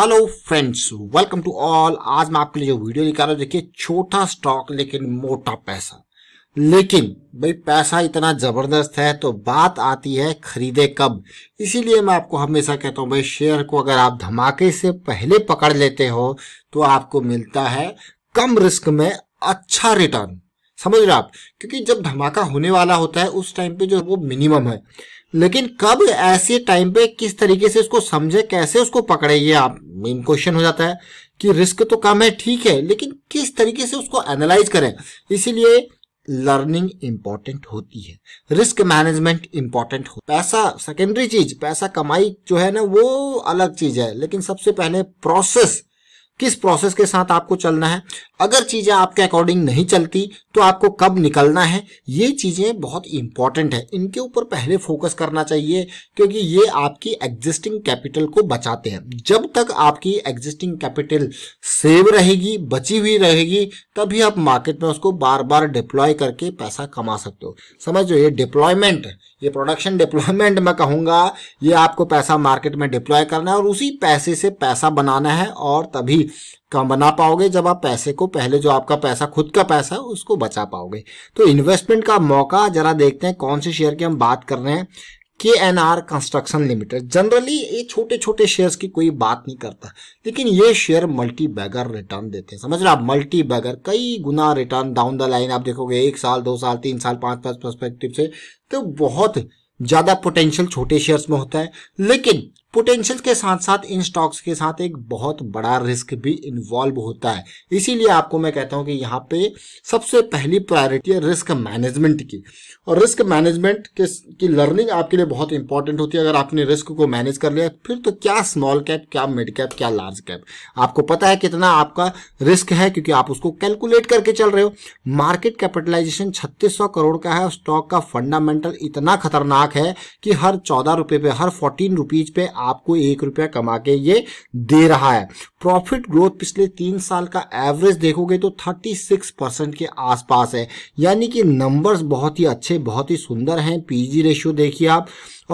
hello friends welcome to all आज मैं आपके लिए जो वीडियो निकाल रहा हूँ देखिए छोटा स्टॉक लेकिन मोटा पैसा लेकिन भाई पैसा इतना ज़बरदस्त है तो बात आती है खरीदे कब इसीलिए मैं आपको हमेशा कहता हूँ भाई शेयर को अगर आप धमाके से पहले पकड़ लेते हो तो आपको मिलता है कम रिस्क में अच्छा रिटर्न समझ रहे आप क्योंकि जब धमाका होने वाला होता है उस टाइम पे जो वो मिनिमम है लेकिन कब ऐसे टाइम पे किस तरीके से उसको समझे कैसे उसको पकड़े ये आप मेन क्वेश्चन हो जाता है कि रिस्क तो कम है ठीक है लेकिन किस तरीके से उसको एनालाइज करें इसीलिए लर्निंग इंपॉर्टेंट होती है रिस्क मैनेजमेंट इंपॉर्टेंट हो पैसा सेकेंडरी चीज पैसा कमाई जो है ना वो अलग चीज है लेकिन सबसे पहले प्रोसेस किस प्रोसेस के साथ आपको चलना है अगर चीज़ें आपके अकॉर्डिंग नहीं चलती तो आपको कब निकलना है ये चीज़ें बहुत इंपॉर्टेंट है इनके ऊपर पहले फोकस करना चाहिए क्योंकि ये आपकी एग्जिस्टिंग कैपिटल को बचाते हैं जब तक आपकी एग्जिस्टिंग कैपिटल सेव रहेगी बची हुई रहेगी तभी आप मार्केट में उसको बार बार डिप्लॉय करके पैसा कमा सकते हो समझ लो ये डिप्लॉयमेंट ये प्रोडक्शन डिप्लॉयमेंट मैं कहूँगा ये आपको पैसा मार्केट में डिप्लॉय करना है और उसी पैसे से पैसा बनाना है और तभी कम बना पाओगे जब आप पैसे को पहले जो आपका पैसा खुद का पैसा है उसको बचा पाओगे तो इन्वेस्टमेंट का मौका जरा देखते हैं कौन से शेयर की हम बात कर रहे हैं के N R construction limited generally ये छोटे छोटे शेयर्स की कोई बात नहीं करता लेकिन ये शेयर मल्टी बैगर रिटर्न देते हैं समझ रहे आप मल्टी बैगर कई गुना रिटर्न डाउन द लाइन आप देखोगे एक साल दो साल तीन साल पांच पांच परस्पेक्टिव से तो बहुत ज़्यादा पोटेंशियल छोटे शेयर्स में होता है लेकिन पोटेंशियल के साथ साथ इन स्टॉक्स के साथ एक बहुत बड़ा रिस्क भी इन्वॉल्व होता है इसीलिए आपको मैं कहता हूं कि यहाँ पे सबसे पहली प्रायोरिटी है रिस्क मैनेजमेंट की और रिस्क मैनेजमेंट के की लर्निंग आपके लिए बहुत इंपॉर्टेंट होती है अगर आपने रिस्क को मैनेज कर लिया फिर तो क्या स्मॉल कैप क्या मिड कैप क्या लार्ज कैप आपको पता है कितना आपका रिस्क है क्योंकि आप उसको कैलकुलेट करके चल रहे हो मार्केट कैपिटलाइजेशन छत्तीस करोड़ का है और स्टॉक का फंडामेंटल इतना खतरनाक है कि हर चौदह रुपये पे हर फोर्टीन रुपीज पे आपको एक रुपया कमा के ये दे रहा है प्रॉफिट ग्रोथ पिछले तीन साल का एवरेज देखोगे तो 36 परसेंट के आसपास है यानी कि नंबर्स बहुत ही अच्छे बहुत ही सुंदर हैं पीजी रेशियो e देखिए आप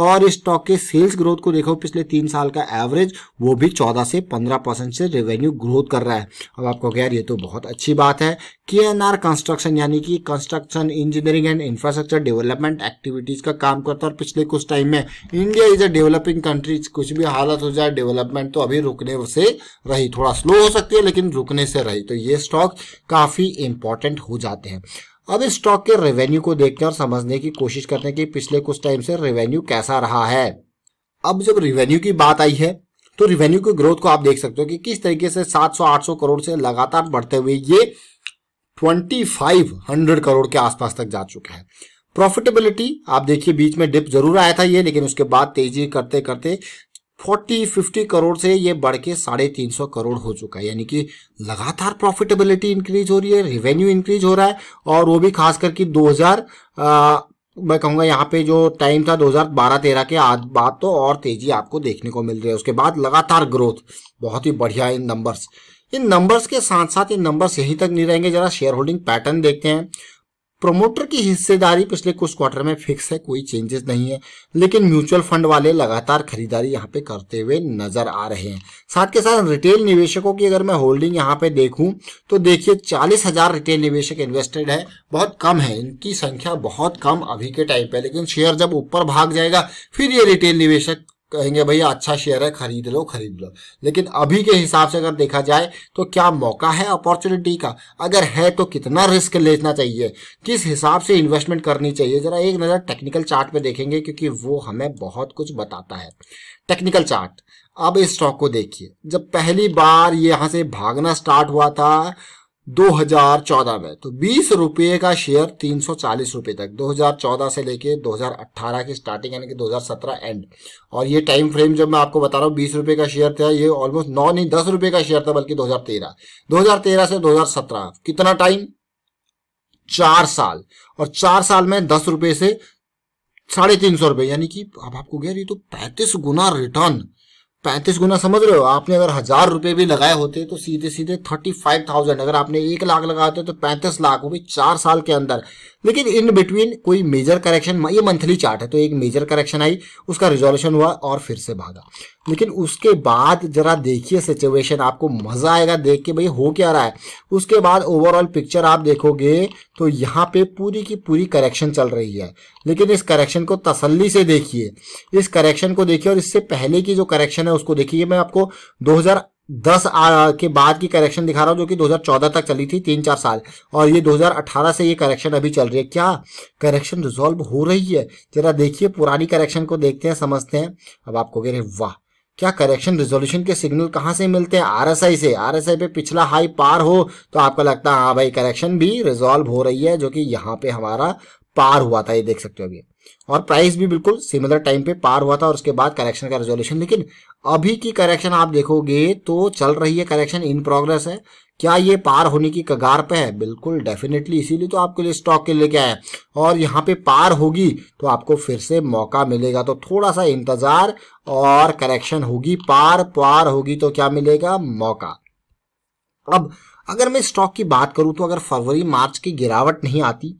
और स्टॉक के सेल्स ग्रोथ को देखो पिछले तीन साल का एवरेज वो भी 14 से 15 परसेंट से रेवेन्यू ग्रोथ कर रहा है अब आपको यार ये तो बहुत अच्छी बात है के एन आर कंस्ट्रक्शन यानी कि construction engineering and infrastructure development activities का काम करता है और पिछले कुछ टाइम में India is a developing country कुछ भी हालत हो जाए डेवलपमेंट तो अभी रुकने से रही थोड़ा स्लो हो सकती है लेकिन रुकने से रही तो ये स्टॉक काफ़ी इंपॉर्टेंट हो जाते हैं अब इस स्टॉक के रेवेन्यू को देखने और समझने की कोशिश करते हैं कि पिछले कुछ टाइम से रेवेन्यू कैसा रहा है अब जब रेवेन्यू की बात आई है तो रेवेन्यू की ग्रोथ को आप देख सकते हो कि किस तरीके से 700-800 करोड़ से लगातार बढ़ते हुए ये 2500 करोड़ के आसपास तक जा चुका है प्रॉफिटेबिलिटी आप देखिए बीच में डिप जरूर आया था ये लेकिन उसके बाद तेजी करते करते 40 50 करोड़ से ये बढ़ के साढ़े तीन सौ करोड़ हो चुका है यानी कि लगातार प्रॉफिटेबिलिटी इंक्रीज हो रही है रेवेन्यू इंक्रीज हो रहा है और वो भी खास करके 2000 आ, मैं कहूंगा यहाँ पे जो टाइम था 2012-13 के आज बाद तो और तेजी आपको देखने को मिल रही है उसके बाद लगातार ग्रोथ बहुत ही बढ़िया इन नंबर्स इन नंबर्स के साथ साथ इन नंबर्स यहीं तक नहीं रहेंगे जरा शेयर होल्डिंग पैटर्न देखते हैं प्रोमोटर की हिस्सेदारी पिछले कुछ क्वार्टर में फिक्स है कोई चेंजेस नहीं है लेकिन म्यूचुअल फंड वाले लगातार खरीदारी यहाँ पे करते हुए नजर आ रहे हैं साथ के साथ रिटेल निवेशकों की अगर मैं होल्डिंग यहाँ पे देखूं तो देखिए चालीस हजार रिटेल निवेशक इन्वेस्टेड है बहुत कम है इनकी संख्या बहुत कम अभी के टाइम पे लेकिन शेयर जब ऊपर भाग जाएगा फिर ये रिटेल निवेशक कहेंगे भैया अच्छा शेयर है खरीद लो खरीद लो लेकिन अभी के हिसाब से अगर देखा जाए तो क्या मौका है अपॉर्चुनिटी का अगर है तो कितना रिस्क लेना चाहिए किस हिसाब से इन्वेस्टमेंट करनी चाहिए जरा एक नज़र टेक्निकल चार्ट पे देखेंगे क्योंकि वो हमें बहुत कुछ बताता है टेक्निकल चार्ट अब इस स्टॉक को देखिए जब पहली बार यहां यहाँ से भागना स्टार्ट हुआ था 2014 में तो बीस रुपये का शेयर तीन सौ चालीस रुपये तक 2014 से लेके 2018 की स्टार्टिंग यानी कि 2017 एंड और ये टाइम फ्रेम जब मैं आपको बता रहा हूँ बीस रुपये का शेयर था ये ऑलमोस्ट नौ नहीं दस रुपये का शेयर था बल्कि 2013 2013 से 2017 कितना टाइम चार साल और चार साल में दस रुपये से साढ़े तीन सौ रुपये यानी कि अब आपको कह रही तो पैंतीस गुना रिटर्न पैंतीस गुना समझ रहे हो आपने अगर हजार रुपए भी लगाए होते तो सीधे सीधे थर्टी फाइव थाउजेंड अगर आपने एक लाख लगाए होते तो पैंतीस लाख हो भी चार साल के अंदर लेकिन इन बिटवीन कोई मेजर करेक्शन ये मंथली चार्ट है तो एक मेजर करेक्शन आई उसका रिजोल्यूशन हुआ और फिर से भागा लेकिन उसके बाद जरा देखिए सिचुएशन आपको मज़ा आएगा देख के भाई हो क्या रहा है उसके बाद ओवरऑल पिक्चर आप देखोगे तो यहाँ पे पूरी की पूरी करेक्शन चल रही है लेकिन इस करेक्शन को तसल्ली से देखिए इस करेक्शन को देखिए और इससे पहले की जो करेक्शन है उसको देखिए मैं आपको 2010 आ, के बाद की करेक्शन दिखा रहा हूँ जो कि 2014 तक चली थी तीन चार साल और ये 2018 से ये करेक्शन अभी चल रही है क्या करेक्शन रिजॉल्व हो रही है जरा देखिए पुरानी करेक्शन को देखते हैं समझते हैं अब आपको कह रहे वाह क्या करेक्शन रिजोल्यूशन के सिग्नल कहाँ से मिलते हैं आरएसआई से आरएसआई पे पिछला हाई पार हो तो आपको लगता है हाँ भाई करेक्शन भी रिजोल्व हो रही है जो कि यहाँ पे हमारा पार हुआ था ये देख सकते हो अभी और प्राइस भी बिल्कुल सिमिलर टाइम पे पार हुआ था और उसके बाद करेक्शन का रेजोल्यूशन लेकिन अभी की करेक्शन आप देखोगे तो चल रही है करेक्शन इन प्रोग्रेस है क्या ये पार होने की कगार पे है बिल्कुल डेफिनेटली इसीलिए तो आपके लिए स्टॉक के लेके आए और यहाँ पे पार होगी तो आपको फिर से मौका मिलेगा तो थोड़ा सा इंतज़ार और करेक्शन होगी पार पार होगी तो क्या मिलेगा मौका अब अगर मैं स्टॉक की बात करूं तो अगर फरवरी मार्च की गिरावट नहीं आती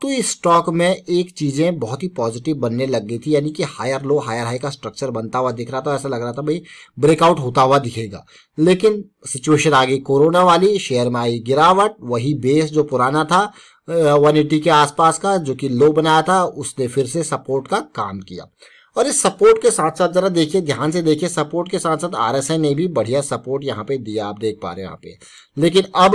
तो इस स्टॉक में एक चीज़ें बहुत ही पॉजिटिव बनने लग गई थी यानी कि हायर लो हायर हाई का स्ट्रक्चर बनता हुआ दिख रहा था ऐसा लग रहा था भाई ब्रेकआउट होता हुआ दिखेगा लेकिन सिचुएशन आ गई कोरोना वाली शेयर में आई गिरावट वही बेस जो पुराना था 180 के आसपास का जो कि लो बनाया था उसने फिर से सपोर्ट का काम किया और इस सपोर्ट के साथ साथ जरा देखिए ध्यान से देखिए सपोर्ट के साथ साथ आरएसआई ने भी बढ़िया सपोर्ट यहाँ पे दिया आप देख पा रहे हैं यहाँ पे लेकिन अब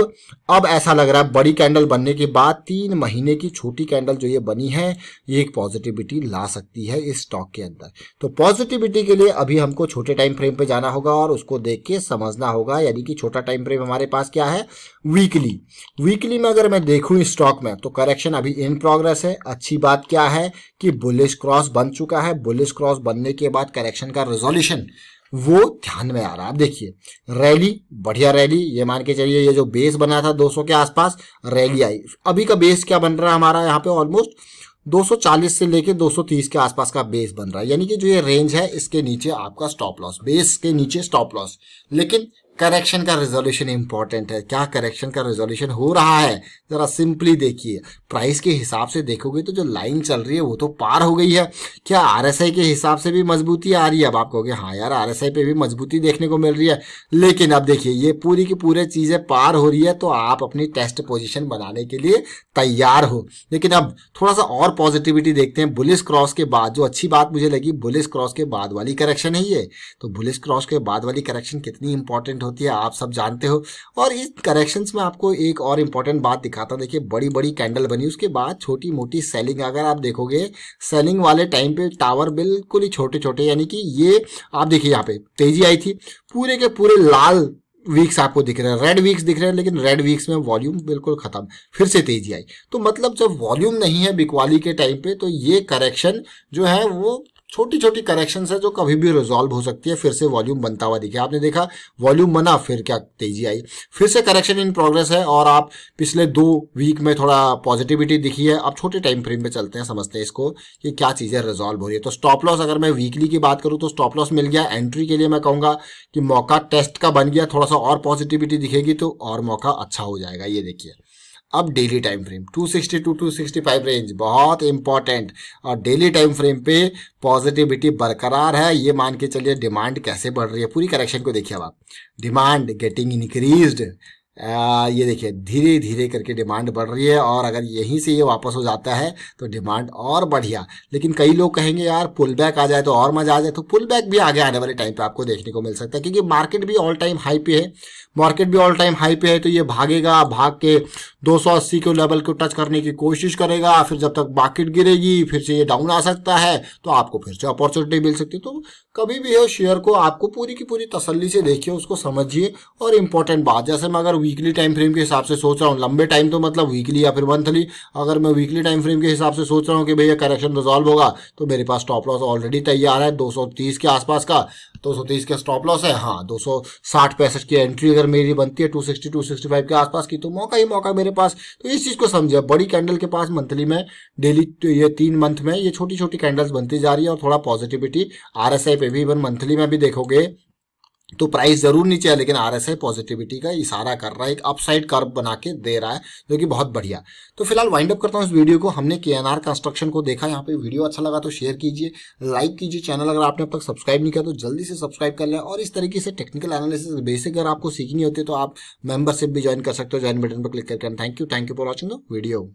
अब ऐसा लग रहा है बड़ी कैंडल बनने के बाद तीन महीने की छोटी कैंडल जो ये बनी है ये एक पॉजिटिविटी ला सकती है इस स्टॉक के अंदर तो पॉजिटिविटी के लिए अभी हमको छोटे टाइम फ्रेम पर जाना होगा और उसको देख के समझना होगा यानी कि छोटा टाइम फ्रेम हमारे पास क्या है वीकली वीकली में अगर मैं देखूँ स्टॉक में तो करेक्शन अभी इन प्रोग्रेस है अच्छी बात क्या है कि बुलिश क्रॉस बन चुका है बुलिश सर्विस क्रॉस बनने के बाद करेक्शन का रेजोल्यूशन वो ध्यान में आ रहा है आप देखिए रैली बढ़िया रैली ये मान के चलिए ये जो बेस बना था 200 के आसपास रैली आई अभी का बेस क्या बन रहा है हमारा यहाँ पे ऑलमोस्ट 240 से लेके 230 के आसपास का बेस बन रहा है यानी कि जो ये रेंज है इसके नीचे आपका स्टॉप लॉस बेस के नीचे स्टॉप लॉस लेकिन करेक्शन का रेजोल्यूशन इंपॉर्टेंट है क्या करेक्शन का रेजोल्यूशन हो रहा है ज़रा सिंपली देखिए प्राइस के हिसाब से देखोगे तो जो लाइन चल रही है वो तो पार हो गई है क्या आरएसआई के हिसाब से भी मजबूती आ रही है अब आप कहोगे हाँ यार आरएसआई पे भी मजबूती देखने को मिल रही है लेकिन अब देखिए ये पूरी की पूरी चीज़ें पार हो रही है तो आप अपनी टेस्ट पोजिशन बनाने के लिए तैयार हो लेकिन अब थोड़ा सा और पॉजिटिविटी देखते हैं बुलिस क्रॉस के बाद जो अच्छी बात मुझे लगी बुलिस क्रॉस के बाद वाली करेक्शन है ये तो बुलिस क्रॉस के बाद वाली करेक्शन कितनी इंपॉर्टेंट हो होती है आप सब जानते हो और इस करेक्शन में आपको एक और इंपॉर्टेंट बात दिखाता हूँ देखिए बड़ी बड़ी कैंडल बनी उसके बाद छोटी मोटी सेलिंग अगर आप देखोगे सेलिंग वाले टाइम पे टावर बिल्कुल ही छोटे छोटे यानी कि ये आप देखिए यहाँ पे तेजी आई थी पूरे के पूरे लाल वीक्स आपको दिख रहे हैं रेड वीक्स दिख रहे हैं लेकिन रेड वीक्स में वॉल्यूम बिल्कुल खत्म फिर से तेजी आई तो मतलब जब वॉल्यूम नहीं है बिकवाली के टाइम पे तो ये करेक्शन जो है वो छोटी छोटी करेक्शन है जो कभी भी रिजॉल्व हो सकती है फिर से वॉल्यूम बनता हुआ दिखे आपने देखा वॉल्यूम बना फिर क्या तेजी आई फिर से करेक्शन इन प्रोग्रेस है और आप पिछले दो वीक में थोड़ा पॉजिटिविटी दिखी है आप छोटे टाइम फ्रेम पे चलते हैं समझते हैं इसको कि क्या चीज़ें रिजॉल्व हो रही है तो स्टॉप लॉस अगर मैं वीकली की बात करूँ तो स्टॉप लॉस मिल गया एंट्री के लिए मैं कहूँगा कि मौका टेस्ट का बन गया थोड़ा सा और पॉजिटिविटी दिखेगी तो और मौका अच्छा हो जाएगा ये देखिए अब daily time frame 260 to 265 range बहुत इंपॉर्टेंट और डेली टाइम फ्रेम पे पॉजिटिविटी बरकरार है ये मान के चलिए डिमांड कैसे बढ़ रही है पूरी करेक्शन को देखिए अब आप डिमांड गेटिंग इनक्रीज ये देखिए धीरे धीरे करके डिमांड बढ़ रही है और अगर यहीं से ये वापस हो जाता है तो डिमांड और बढ़िया लेकिन कई लोग कहेंगे यार पुल बैक आ जाए तो और मज़ा आ जाए तो पुल बैक भी आगे आने वाले टाइम पे आपको देखने को मिल सकता है क्योंकि मार्केट भी ऑल टाइम हाई पे है मार्केट भी ऑल टाइम हाई पे है तो ये भागेगा भाग के 280 के लेवल को टच करने की कोशिश करेगा फिर जब तक मार्केट गिरेगी फिर से ये डाउन आ सकता है तो आपको फिर से अपॉर्चुनिटी मिल सकती है तो कभी भी हो शेयर को आपको पूरी की पूरी तसल्ली से देखिए उसको समझिए और इंपॉर्टेंट बात जैसे मैं अगर वीकली टाइम फ्रेम के हिसाब से सोच रहा हूँ लंबे टाइम तो मतलब वीकली या फिर मंथली अगर मैं वीकली टाइम फ्रेम के हिसाब से सोच रहा हूँ कि भैया करेक्शन रिजॉल्व होगा तो मेरे पास स्टॉप लॉस ऑलरेडी तैयार है दो के आसपास का दो सौ तेईस का स्टॉप लॉस है हाँ दो सौ साठ पैंसठ की एंट्री अगर मेरी बनती है two sixty to sixty five के आसपास की तो मौका ही मौका मेरे पास तो इस चीज़ को समझे बड़ी कैंडल के पास मंथली में डेली तो ये तीन मंथ में ये छोटी छोटी कैंडल्स बनती जा रही है और थोड़ा पॉजिटिविटी आर एस आई पे भी इवन मंथली में भी देखोगे तो प्राइस जरूर नीचे है लेकिन आर एस पॉजिटिविटी का इशारा कर रहा है एक अपसाइड कर्व बना के दे रहा है जो कि बहुत बढ़िया तो फिलहाल वाइंड अप करता हूँ इस वीडियो को हमने के एन आर कंस्ट्रक्शन को देखा यहाँ पे वीडियो अच्छा लगा तो शेयर कीजिए लाइक कीजिए चैनल अगर आपने अब तक सब्सक्राइब नहीं किया तो जल्दी से सब्सक्राइब कर लें और इस तरीके से टेक्निकल एनालिसिस बेसिक अगर आपको सीखनी होती है तो आप मेंबरशिप भी ज्वाइन कर सकते हो ज्वाइन बटन पर क्लिक करके thank you thank you for watching the video